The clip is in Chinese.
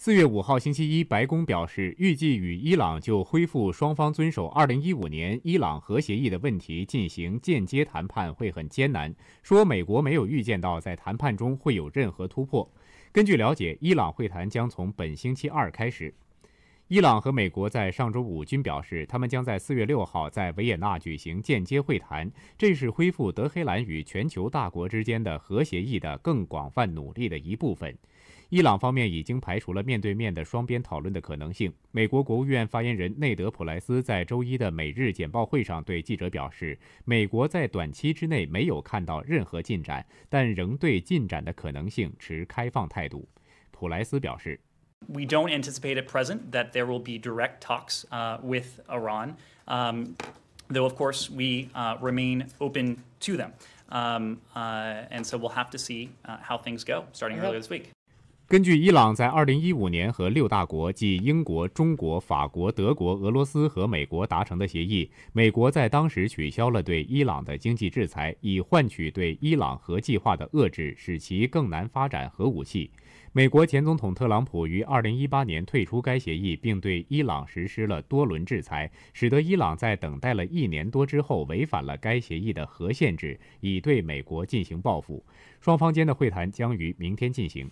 四月五号星期一，白宫表示，预计与伊朗就恢复双方遵守2015年伊朗核协议的问题进行间接谈判会很艰难，说美国没有预见到在谈判中会有任何突破。根据了解，伊朗会谈将从本星期二开始。伊朗和美国在上周五均表示，他们将在四月六号在维也纳举行间接会谈，这是恢复德黑兰与全球大国之间的核协议的更广泛努力的一部分。伊朗方面已经排除了面对面的双边讨论的可能性。美国国务院发言人内德·普莱斯在周一的每日简报会上对记者表示，美国在短期之内没有看到任何进展，但仍对进展的可能性持开放态度。普莱斯表示。We don't anticipate at present that there will be direct talks uh, with Iran, um, though, of course, we uh, remain open to them. Um, uh, and so we'll have to see uh, how things go starting earlier this week. 根据伊朗在2015年和六大国即英国、中国、法国、德国、俄罗斯和美国达成的协议，美国在当时取消了对伊朗的经济制裁，以换取对伊朗核计划的遏制，使其更难发展核武器。美国前总统特朗普于2018年退出该协议，并对伊朗实施了多轮制裁，使得伊朗在等待了一年多之后违反了该协议的核限制，以对美国进行报复。双方间的会谈将于明天进行。